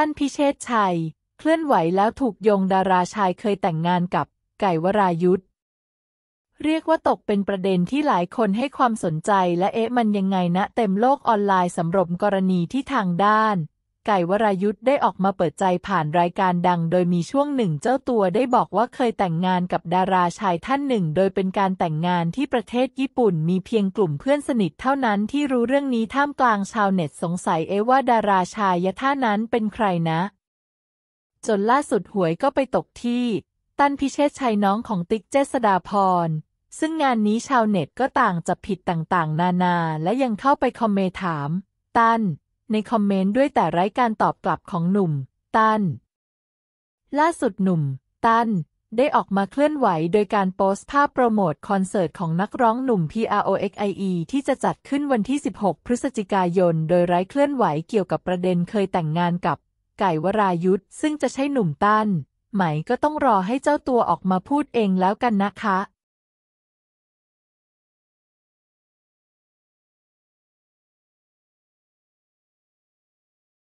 ตั้นพิเชษชัย เคลื่อนไหวแล้วถูกยงดาราชายเคยแต่งงานกับไก่วรายุทธเรียกว่าตกเป็นประเด็นที่หลายคนให้ความสนใจและเอ๊ะมันยังไงนะเต็มโลกออนไลน์สำหรับกรณีที่ทางด้านไก่วรายุทธ์ได้ออกมาเปิดใจผ่านรายการดัง โดยมีช่วงหนึ่งเจ้าตัวได้บอกว่าเคยแต่งงานกับดาราชายท่านหนึ่ง โดยเป็นการแต่งงานที่ประเทศญี่ปุ่นมีเพียงกลุ่มเพื่อนสนิทเท่านั้นที่รู้เรื่องนี้ท่ามกลางชาวเน็ตสงสัยเอว่าดาราชายท่านั้นเป็นใครนะจนล่าสุดหวยก็ไปตกที่ ตันพิเชษชัยน้องของติ๊กเจษดาพรซึ่งงานนี้ชาวเน็ตก็ต่างจับผิดต่างๆ นานาและยังเข้าไปคอมเมนต์ถาม ตันในคอมเมนต์ ด้วยแต่ไร้การตอบกลับของหนุ่ม ตันล่าสุดหนุ่ม ตันได้ออกมาเคลื่อนไหว โดยการโพสต์ภาพโปรโมทคอนเสิร์ตของนักร้องหนุ่ม PROXIE ที่จะจัดขึ้นวันที่ 16 พฤศจิกายน โดยไร้เคลื่อนไหวเกี่ยวกับประเด็นเคยแต่งงานกับ ไก่วรายุทธซึ่งจะใช่หนุ่มตันไหมก็ต้องรอให้เจ้าตัวออกมาพูดเองแล้วกันนะคะ